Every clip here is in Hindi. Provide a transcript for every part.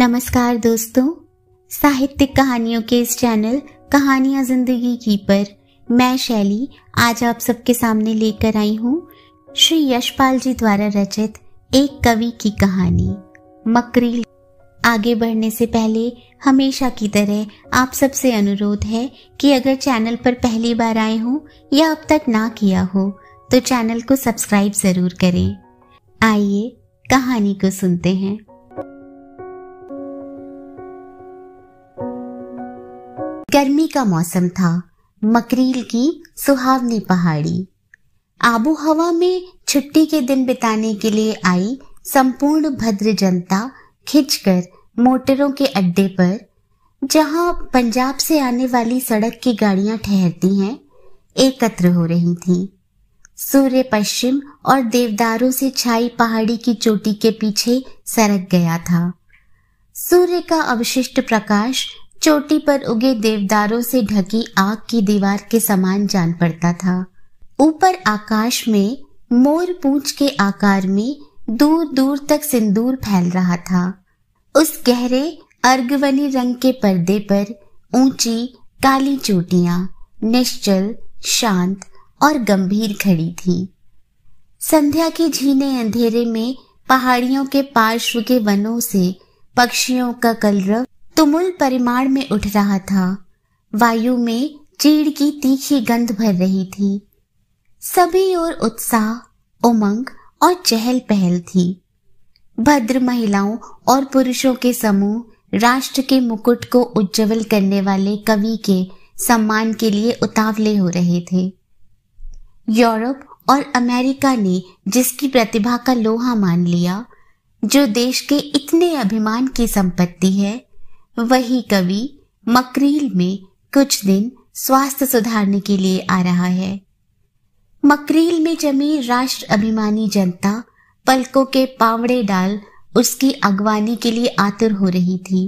नमस्कार दोस्तों साहित्यिक कहानियों के इस चैनल कहानियां जिंदगी की पर मैं शैली आज आप सबके सामने लेकर आई हूँ श्री यशपाल जी द्वारा रचित एक कवि की कहानी मकरी आगे बढ़ने से पहले हमेशा की तरह आप सबसे अनुरोध है कि अगर चैनल पर पहली बार आए हों या अब तक ना किया हो तो चैनल को सब्सक्राइब जरूर करें आइए कहानी को सुनते हैं गर्मी का मौसम था मकरील की सुहावनी पहाड़ी आबो हवा में छुट्टी के दिन बिताने के लिए आई संपूर्ण भद्र जनता खिंचकर मोटरों के अड्डे पर जहां पंजाब से आने वाली सड़क की गाड़ियां ठहरती हैं एकत्र हो रही थी सूर्य पश्चिम और देवदारों से छाई पहाड़ी की चोटी के पीछे सरक गया था सूर्य का अवशिष्ट प्रकाश चोटी पर उगे देवदारों से ढकी आग की दीवार के समान जान पड़ता था ऊपर आकाश में मोर पूंछ के आकार में दूर दूर तक सिंदूर फैल रहा था उस गहरे अर्गवनी रंग के पर्दे पर ऊंची काली चोटियां निश्चल शांत और गंभीर खड़ी थी संध्या की झीने अंधेरे में पहाड़ियों के पार्श्व के वनों से पक्षियों का कलरव तुमुल परिमाण में उठ रहा था वायु में चीड़ की तीखी गंध भर रही थी सभी ओर उत्साह उमंग और चहल पहल थी भद्र महिलाओं और पुरुषों के समूह राष्ट्र के मुकुट को उज्जवल करने वाले कवि के सम्मान के लिए उतावले हो रहे थे यूरोप और अमेरिका ने जिसकी प्रतिभा का लोहा मान लिया जो देश के इतने अभिमान की संपत्ति है वही कवि मकरील में कुछ दिन स्वास्थ्य सुधारने के लिए आ रहा है मकरील में जमी राष्ट्र अभिमानी जनता पलकों के पावड़े डाल उसकी अगवानी के लिए आतुर हो रही थी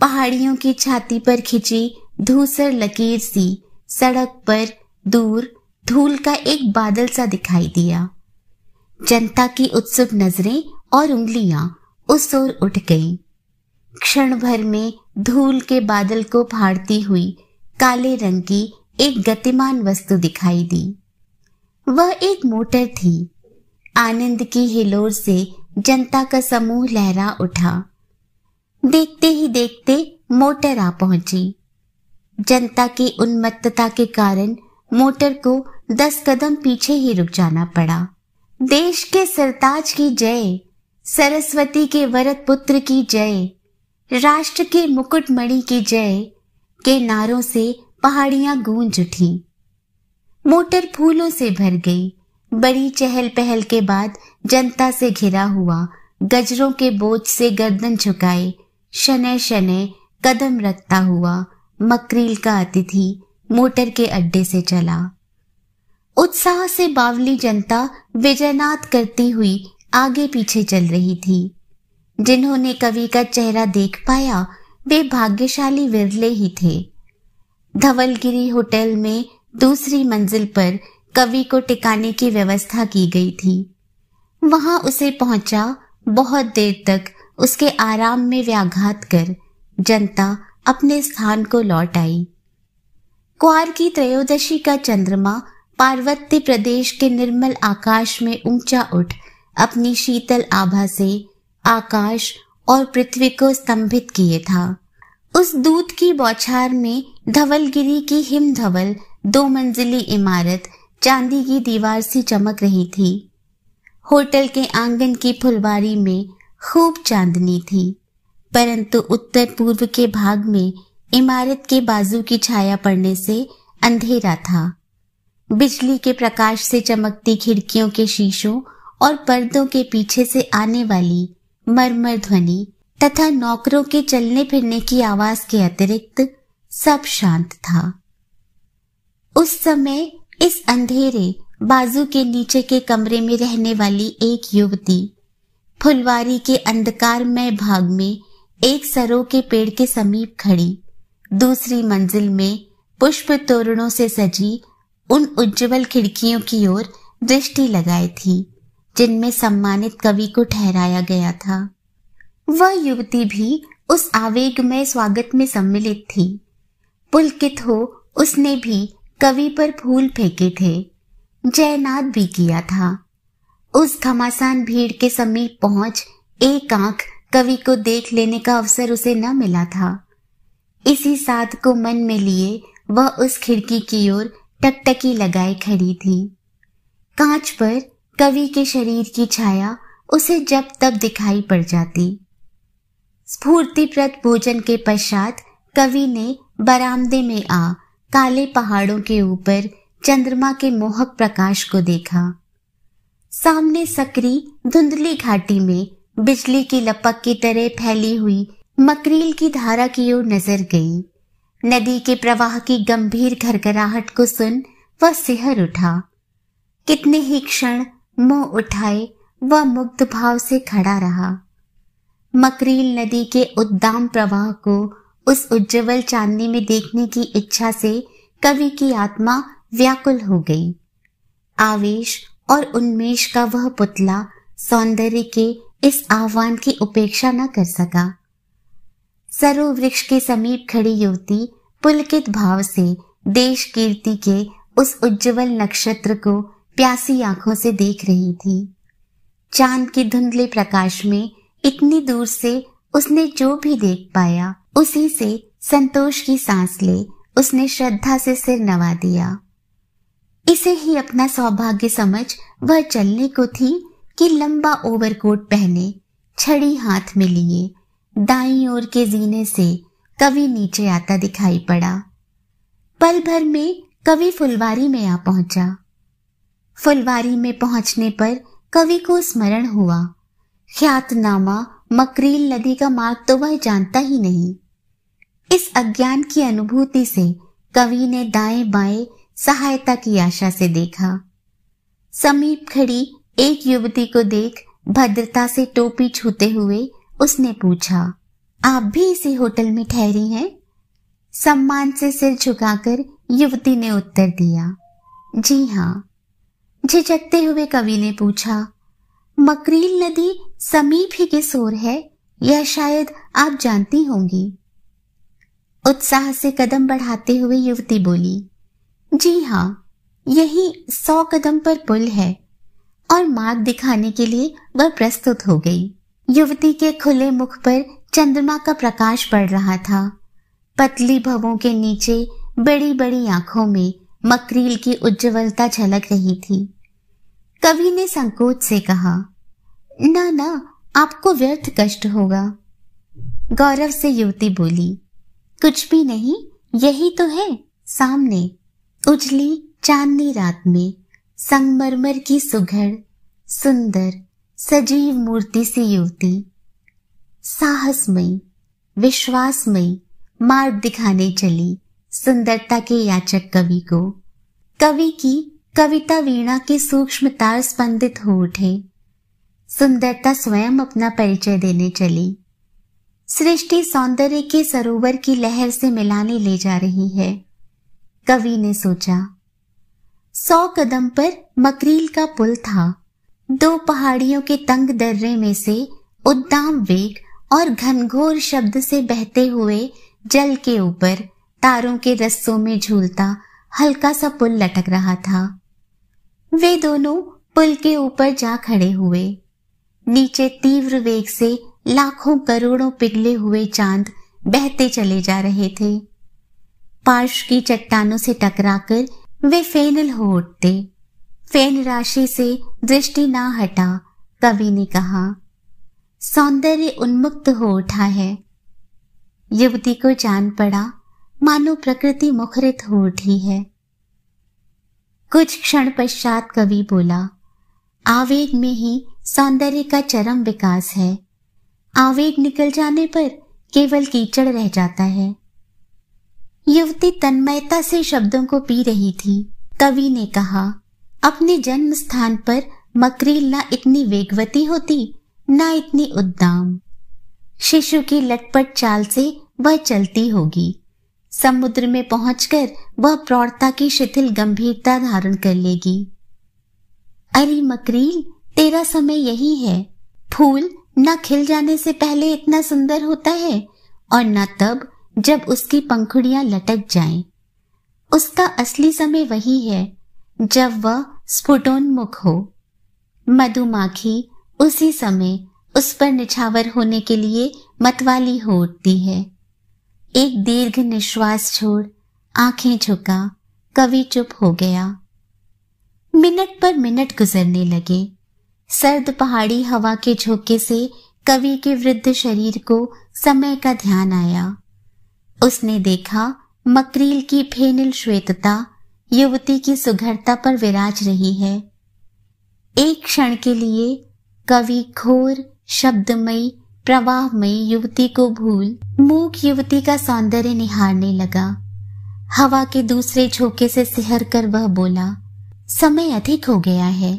पहाड़ियों की छाती पर खिंची धूसर लकीर सी सड़क पर दूर धूल का एक बादल सा दिखाई दिया जनता की उत्सुक नजरें और उंगलियां उस ओर उठ गईं। क्षण भर में धूल के बादल को फाड़ती हुई काले रंग की एक गतिमान वस्तु दिखाई दी वह एक मोटर थी आनंद की हिलोर से जनता का समूह लहरा उठा देखते ही देखते मोटर आ पहुंची जनता की उन्मत्तता के कारण मोटर को दस कदम पीछे ही रुक जाना पड़ा देश के सरताज की जय सरस्वती के वरद पुत्र की जय राष्ट्र के मुकुटमणि की जय के नारों से पहाड़ियां गूंज उठी मोटर फूलों से भर गई बड़ी चहल पहल के बाद जनता से घिरा हुआ गजरों के बोझ से गर्दन झुकाए शनै शनै कदम रखता हुआ मकरील का अतिथि मोटर के अड्डे से चला उत्साह से बावली जनता विजयनाथ करती हुई आगे पीछे चल रही थी जिन्होंने कवि का चेहरा देख पाया वे भाग्यशाली विरले ही थे धवलगिरी होटल में दूसरी मंजिल पर कवि को टिकाने की व्यवस्था की गई थी वहां उसे पहुंचा बहुत देर तक उसके आराम में व्याघात कर जनता अपने स्थान को लौट आई कुआर की त्रयोदशी का चंद्रमा पार्वत्य प्रदेश के निर्मल आकाश में ऊंचा उठ अपनी शीतल आभा से आकाश और पृथ्वी को स्तंभित किए था उस दूत की बौछार में धवलगिरी की हिम धवल दो मंजिली इमारत चांदी की दीवार सी चमक रही थी होटल के आंगन की फुलवारी में खूब चांदनी थी परंतु उत्तर पूर्व के भाग में इमारत के बाजू की छाया पड़ने से अंधेरा था बिजली के प्रकाश से चमकती खिड़कियों के शीशों और पर्दों के पीछे से आने वाली मरमर ध्वनि तथा नौकरों के चलने फिरने की आवाज के अतिरिक्त सब शांत था उस समय इस अंधेरे बाजू के नीचे के कमरे में रहने वाली एक युवती फुलवारी के में भाग में एक सरो के पेड़ के समीप खड़ी दूसरी मंजिल में पुष्प तोरणों से सजी उन उज्जवल खिड़कियों की ओर दृष्टि लगाई थी जिनमें सम्मानित कवि को ठहराया गया था वह युवती भी उस आवेग में स्वागत में सम्मिलित थी पुलकित हो उसने भी कवि पर फूल फेंके थे जयनाद भी किया था उस घमासान भीड़ के समीप पहुंच एक आंख कवि को देख लेने का अवसर उसे न मिला था इसी साथ को मन में लिए वह उस खिड़की की ओर टकटकी लगाए खड़ी थी कांच पर कवि के शरीर की छाया उसे जब तब दिखाई पड़ जाती स्फूर्तिप्रद भोजन के पश्चात कवि ने बरामदे में आ काले पहाड़ों के ऊपर चंद्रमा के मोहक प्रकाश को देखा सामने सकरी धुंधली घाटी में बिजली की लपक की तरह फैली हुई मकरील की धारा की ओर नजर गई नदी के प्रवाह की गंभीर घरघराहट को सुन वह सिहर उठा कितने ही क्षण मुंह उठाए वह मुक्त भाव से खड़ा रहा मकरील नदी के उद्दाम प्रवाह को उस उज्जवल चांदनी में देखने की इच्छा से कवि की आत्मा व्याकुल हो गई आवेश और उन्मेष का वह पुतला सौंदर्य के इस आह्वान की उपेक्षा न कर सका सरो वृक्ष के समीप खड़ी युवती पुलकित भाव से देश कीर्ति के उस उज्जवल नक्षत्र को प्यासी आंखों से देख रही थी चांद के धुंधले प्रकाश में इतनी दूर से उसने जो भी देख पाया उसी से संतोष की सांस ले उसने श्रद्धा से सिर नवा दिया इसे ही अपना सौभाग्य समझ वह चलने को थी कि लंबा ओवरकोट पहने छड़ी हाथ में लिए दाई ओर के जीने से कवि नीचे आता दिखाई पड़ा पल भर में कवि फुलवारी में आ पहुंचा फुलवारी में पहुंचने पर कवि को स्मरण हुआ ख्यातनामा मकरील नदी का मार्ग तो वह जानता ही नहीं इस अज्ञान की अनुभूति से कवि ने दाएं बाएं सहायता की आशा से देखा समीप खड़ी एक युवती को देख भद्रता से टोपी छूते हुए उसने पूछा आप भी इसी होटल में ठहरी हैं सम्मान से सिर झुकाकर युवती ने उत्तर दिया जी हाँ झिझकते हुए कवि ने पूछा मकरील नदी समीप ही के सोर है यह शायद आप जानती होंगी उत्साह से कदम बढ़ाते हुए युवती बोली जी हाँ यही सौ कदम पर पुल है और मार्ग दिखाने के लिए वह प्रस्तुत हो गई युवती के खुले मुख पर चंद्रमा का प्रकाश पड़ रहा था पतली भवों के नीचे बड़ी बड़ी आंखों में मकरील की उज्जवलता झलक रही थी कवि ने संकोच से कहा ना ना आपको व्यर्थ कष्ट होगा गौरव से युवती बोली कुछ भी नहीं यही तो है सामने उजली चांदनी रात में संगमरमर की सुगढ़ सुंदर सजीव मूर्ति से युवती साहसमयी विश्वासमयी मार्ग दिखाने चली सुंदरता के याचक कवि को कवि की कविता वीणा सूक्ष्म तार स्पंदित हो उठे सुंदरता स्वयं अपना परिचय देने चली सृष्टि सौंदर्य के सरोवर की लहर से मिलाने ले जा रही है कवि ने सोचा सौ कदम पर मकरील का पुल था दो पहाड़ियों के तंग दर्रे में से उद्दाम वेग और घनघोर शब्द से बहते हुए जल के ऊपर तारों के रस्सों में झूलता हल्का सा पुल लटक रहा था वे दोनों पुल के ऊपर जा खड़े हुए नीचे तीव्र वेग से लाखों करोड़ों पिघले हुए चांद बहते चले जा रहे थे पार्श की चट्टानों से टकराकर वे फेनल हो उठते फेन राशि से दृष्टि ना हटा कवि ने कहा सौंदर्य उन्मुक्त हो उठा है युवती को जान पड़ा मानो प्रकृति मुखरित हो उठी है कुछ क्षण पश्चात कवि बोला आवेग में ही सौंदर्य का चरम विकास है आवेग निकल जाने पर केवल कीचड़ रह जाता है युवती तन्मयता से शब्दों को पी रही थी कवि ने कहा अपने जन्म स्थान पर मकरील ना इतनी वेगवती होती ना इतनी उद्दाम शिशु की लटपट चाल से वह चलती होगी समुद्र में पहुंचकर वह प्रौढ़ता की शिथिल गंभीरता धारण कर लेगी अरे मकरील तेरा समय यही है फूल न खिल जाने से पहले इतना सुंदर होता है और न तब जब उसकी पंखुड़ियां लटक जाएं। उसका असली समय वही है जब वह स्फुटोन्मुख हो मधुमाखी उसी समय उस पर निछावर होने के लिए मतवाली हो उठती है एक दीर्घ निश्वास छोड़ आंखें झुका कवि चुप हो गया मिनट पर मिनट गुजरने लगे सर्द पहाड़ी हवा के झोंके से कवि के वृद्ध शरीर को समय का ध्यान आया उसने देखा मकरील की फेनिल श्वेतता युवती की सुघरता पर विराज रही है एक क्षण के लिए कवि घोर शब्दमयी प्रवाह में युवती को भूल मूक युवती का सौंदर्य निहारने लगा हवा के दूसरे झोंके से सिहर कर वह बोला समय अधिक हो गया है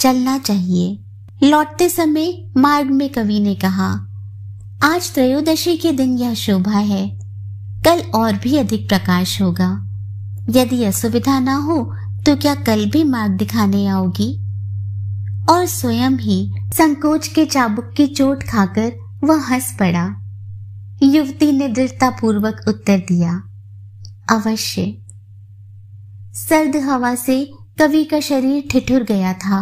चलना चाहिए लौटते समय मार्ग में कवि ने कहा आज त्रयोदशी के दिन यह शोभा है कल और भी अधिक प्रकाश होगा यदि असुविधा ना हो तो क्या कल भी मार्ग दिखाने आओगी और स्वयं ही संकोच के चाबुक की चोट खाकर वह हंस पड़ा युवती ने दृढ़ता पूर्वक उत्तर दिया अवश्य सर्द हवा से कवि का शरीर ठिठुर गया था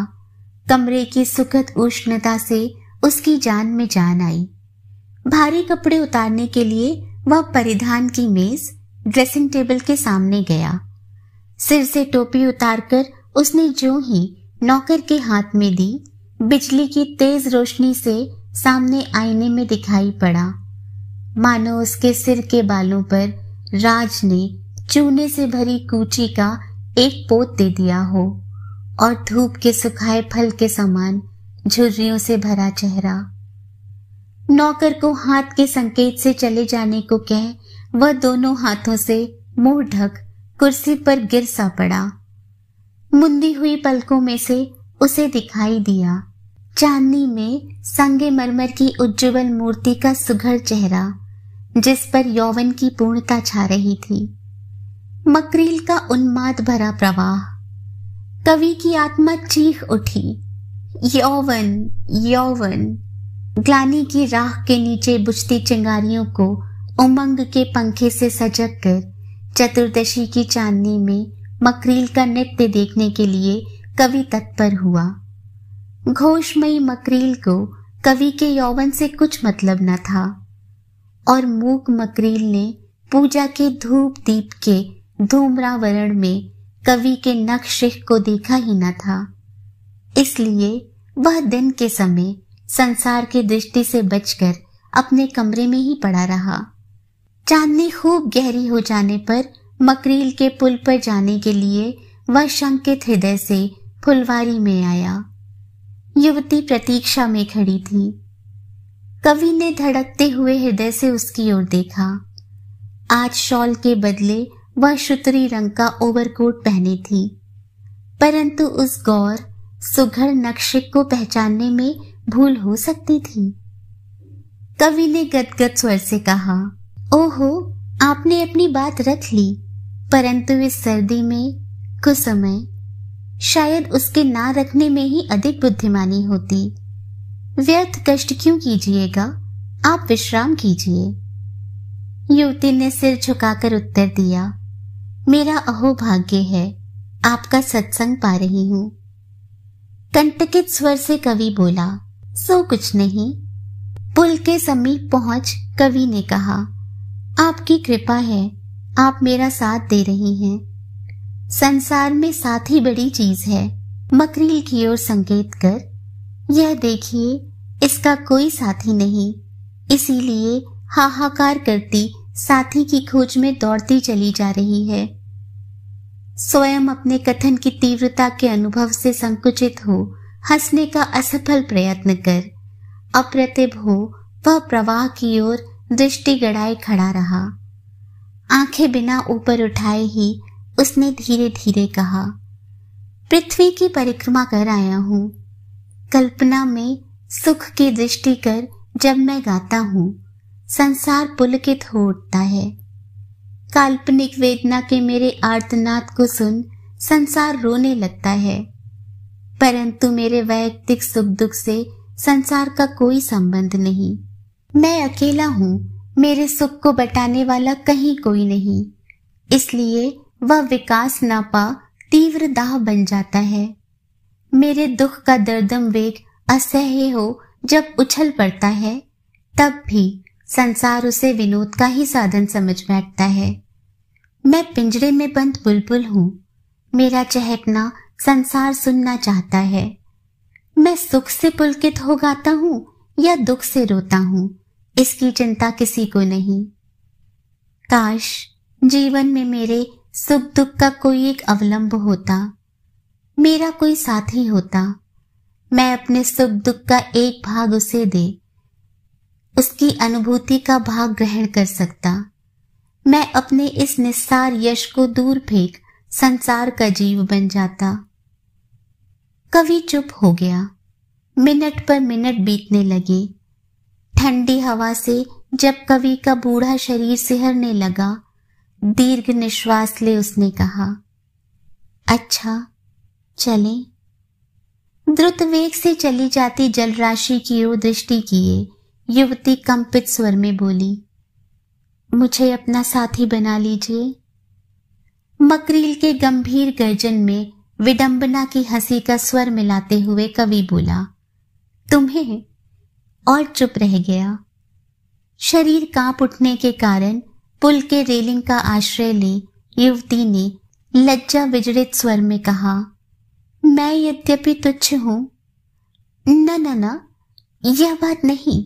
कमरे की सुखद उष्णता से उसकी जान में जान आई भारी कपड़े उतारने के लिए वह परिधान की मेज ड्रेसिंग टेबल के सामने गया सिर से टोपी उतारकर उसने जो ही नौकर के हाथ में दी बिजली की तेज रोशनी से सामने आईने में दिखाई पड़ा मानो उसके सिर के बालों पर राज ने चूने से भरी कूची का एक पोत दे दिया हो और धूप के सुखाए फल के समान झुर्रियों से भरा चेहरा नौकर को हाथ के संकेत से चले जाने को कह वह दोनों हाथों से मुंह ढक कुर्सी पर गिर सा पड़ा मुंदी हुई पलकों में से उसे दिखाई दिया चांदनी में संगे मरमर की उज्जवल मूर्ति का सुघर चेहरा जिस पर यौवन की पूर्णता छा रही थी मकरील का उन्माद भरा प्रवाह कवि की आत्मा चीख उठी यौवन यौवन ग्लानी की राह के नीचे बुझती चिंगारियों को उमंग के पंखे से सजग कर चतुर्दशी की चांदनी में मकरील का नृत्य देखने के लिए कवि तत्पर हुआ घोषमयी मकरील को कवि के यौवन से कुछ मतलब न था और मूक मकरील ने पूजा के धूप दीप के धूम्रावरण में कवि के नक्श को देखा ही न था इसलिए वह दिन के समय संसार की दृष्टि से बचकर अपने कमरे में ही पड़ा रहा चांदनी खूब गहरी हो जाने पर मकरील के पुल पर जाने के लिए वह शंकित हृदय से फुलवारी में आया युवती प्रतीक्षा में खड़ी थी कवि ने धड़कते हुए हृदय से उसकी ओर देखा आज शॉल के बदले वह शुतरी रंग का ओवरकोट पहने थी परंतु उस गौर सुघर नक्शे को पहचानने में भूल हो सकती थी कवि ने गदगद स्वर से कहा ओहो आपने अपनी बात रख ली परंतु इस सर्दी में कुछ समय शायद उसके ना रखने में ही अधिक बुद्धिमानी होती व्यर्थ कष्ट क्यों कीजिएगा आप विश्राम कीजिए युवती ने सिर झुकाकर उत्तर दिया मेरा अहो भाग्य है आपका सत्संग पा रही हूं कंटकित स्वर से कवि बोला सो कुछ नहीं पुल के समीप पहुंच कवि ने कहा आपकी कृपा है आप मेरा साथ दे रही हैं संसार में साथ ही बड़ी चीज है मकरील की ओर संकेत कर यह देखिए इसका कोई साथी नहीं इसीलिए हाहाकार करती साथी की खोज में दौड़ती चली जा रही है स्वयं अपने कथन की तीव्रता के अनुभव से संकुचित हो हंसने का असफल प्रयत्न कर अप्रतिभ हो वह प्रवाह की ओर दृष्टि गड़ाए खड़ा रहा आंखें बिना ऊपर उठाए ही उसने धीरे धीरे कहा पृथ्वी की परिक्रमा कर आया हूं कल्पना में सुख की दृष्टि कर जब मैं गाता हूं संसार पुलकित हो उठता है काल्पनिक वेदना के मेरे आर्तनाद को सुन संसार रोने लगता है परंतु मेरे वैयक्तिक सुख दुख से संसार का कोई संबंध नहीं मैं अकेला हूं मेरे सुख को बटाने वाला कहीं कोई नहीं इसलिए वह विकास ना पा तीव्र दाह बन जाता है मेरे दुख का दर्दम वेग असह्य हो जब उछल पड़ता है तब भी संसार उसे विनोद का ही साधन समझ बैठता है मैं पिंजरे में बंद बुलबुल हूं मेरा चहकना संसार सुनना चाहता है मैं सुख से पुलकित हो गाता हूं या दुख से रोता हूं इसकी चिंता किसी को नहीं काश जीवन में मेरे सुख दुख का कोई एक अवलंब होता मेरा कोई साथी होता मैं अपने सुख दुख का एक भाग उसे दे उसकी अनुभूति का भाग ग्रहण कर सकता मैं अपने इस निस्सार यश को दूर फेंक संसार का जीव बन जाता कवि चुप हो गया मिनट पर मिनट बीतने लगे ठंडी हवा से जब कवि का बूढ़ा शरीर सिहरने लगा दीर्घ निश्वास ले उसने कहा अच्छा चले द्रुत वेग से चली जाती जलराशि की ओर दृष्टि किए युवती कंपित स्वर में बोली मुझे अपना साथी बना लीजिए मकरील के गंभीर गर्जन में विडंबना की हंसी का स्वर मिलाते हुए कवि बोला तुम्हें और चुप रह गया शरीर कांप उठने के कारण पुल के रेलिंग का आश्रय ले युवती ने लज्जा विजड़ित स्वर में कहा मैं यद्यपि तुच्छ हूं न न न यह बात नहीं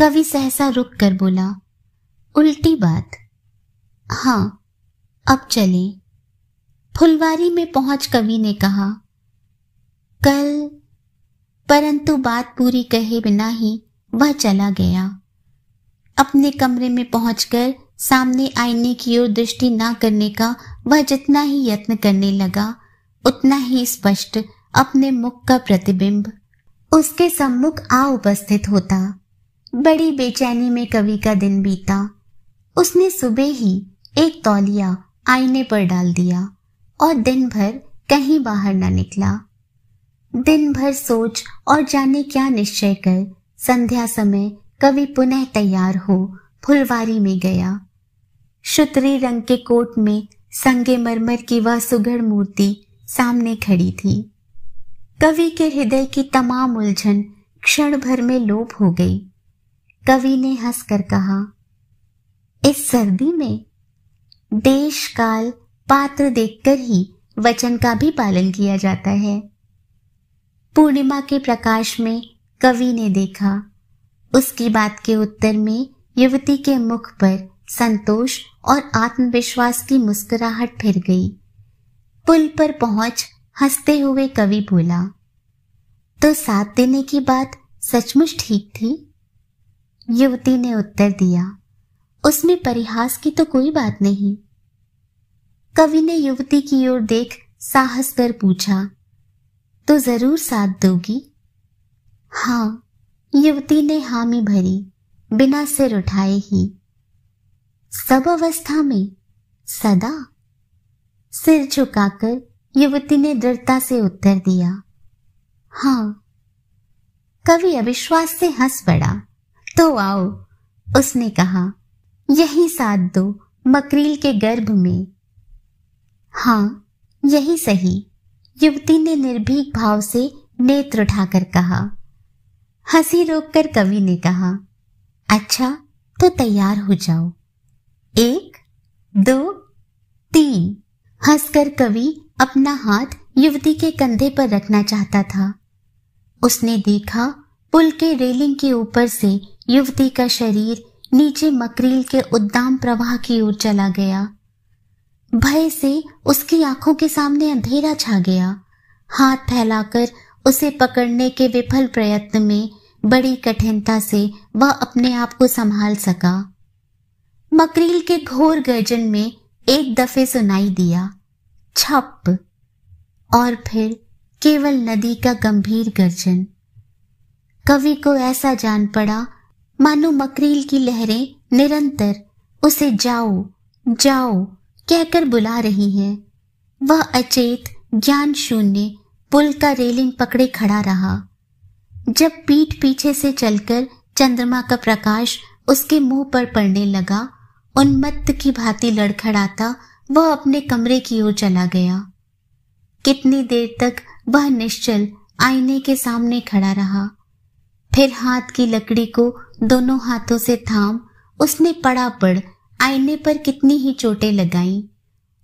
कवि सहसा रुक कर बोला उल्टी बात हाँ अब चले फुलवारी में पहुंच कवि ने कहा कल परंतु बात पूरी कहे बिना ही वह चला गया अपने कमरे में पहुंचकर सामने आईने की ओर दृष्टि ना करने का वह जितना ही यत्न करने लगा उतना ही स्पष्ट अपने मुख का प्रतिबिंब उसके सम्मुख आ उपस्थित होता बड़ी बेचैनी में कवि का दिन बीता उसने सुबह ही एक तौलिया आईने पर डाल दिया और दिन भर कहीं बाहर न निकला दिन भर सोच और जाने क्या निश्चय कर संध्या समय कवि पुनः तैयार हो फुलवारी में गया शुतरी रंग के कोट में संगे मरमर की वह सुगढ़ मूर्ति सामने खड़ी थी कवि के हृदय की तमाम उलझन क्षण भर में लोप हो गई कवि ने हंसकर कहा इस सर्दी में देश काल पात्र देखकर ही वचन का भी पालन किया जाता है पूर्णिमा के प्रकाश में कवि ने देखा उसकी बात के उत्तर में युवती के मुख पर संतोष और आत्मविश्वास की मुस्कुराहट फिर गई पुल पर पहुंच हंसते हुए कवि बोला तो साथ देने की बात सचमुच ठीक थी युवती ने उत्तर दिया उसमें परिहास की तो कोई बात नहीं कवि ने युवती की ओर देख साहस कर पूछा तो जरूर साथ दोगी हाँ युवती ने हामी भरी बिना सिर उठाए ही सब अवस्था में सदा सिर झुकाकर युवती ने दृढ़ता से उत्तर दिया हाँ कवि अविश्वास से हंस पड़ा तो आओ उसने कहा यही साथ दो मकरील के गर्भ में हाँ यही सही युवती ने निर्भीक भाव से नेत्र उठाकर कहा हंसी रोककर कवि ने कहा अच्छा तो तैयार हो जाओ एक दो तीन हंसकर कवि अपना हाथ युवती के कंधे पर रखना चाहता था उसने देखा पुल के रेलिंग के ऊपर से युवती का शरीर नीचे मकरील के उद्दाम प्रवाह की ओर चला गया भय से उसकी आंखों के सामने अंधेरा छा गया हाथ फैलाकर उसे पकड़ने के विफल प्रयत्न में बड़ी कठिनता से वह अपने आप को संभाल सका मकरील के घोर गर्जन में एक दफे सुनाई दिया छप और फिर केवल नदी का गंभीर गर्जन कवि को ऐसा जान पड़ा मानो मकरील की लहरें निरंतर उसे जाओ जाओ कहकर बुला रही हैं वह अचेत ज्ञान शून्य पुल का रेलिंग पकड़े खड़ा रहा जब पीठ पीछे से चलकर चंद्रमा का प्रकाश उसके मुंह पर पड़ने लगा उन्मत्त की भांति लड़खड़ाता वह अपने कमरे की ओर चला गया कितनी देर तक वह निश्चल आईने के सामने खड़ा रहा फिर हाथ की लकड़ी को दोनों हाथों से थाम उसने पड़ा पड़ आईने पर कितनी ही चोटें लगाई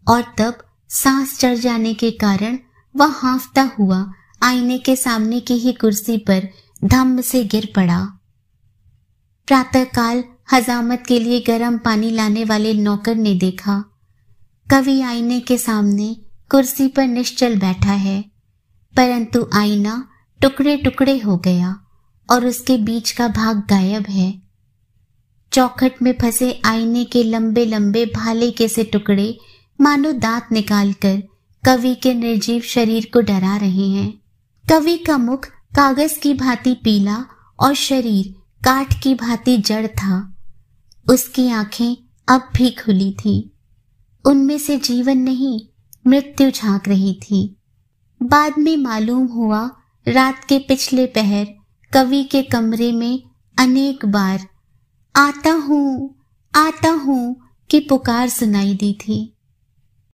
और तब सांस चढ़ जाने के कारण वह हाफता हुआ आईने के सामने की ही कुर्सी पर धम्म से गिर पड़ा प्रातःकाल हजामत के लिए गर्म पानी लाने वाले नौकर ने देखा कवि आईने के सामने कुर्सी पर निश्चल बैठा है परंतु आईना टुकड़े टुकड़े हो गया और उसके बीच का भाग गायब है चौखट में फंसे आईने के लंबे लंबे भाले के से टुकड़े मानो दांत निकालकर कवि के निर्जीव शरीर को डरा रहे हैं कवि का मुख कागज की भांति पीला और शरीर काठ की भांति जड़ था उसकी आंखें अब भी खुली थी उनमें से जीवन नहीं मृत्यु झांक रही थी बाद में मालूम हुआ रात के पिछले पहर कवि के कमरे में अनेक बार आता हूं आता हूं की पुकार सुनाई दी थी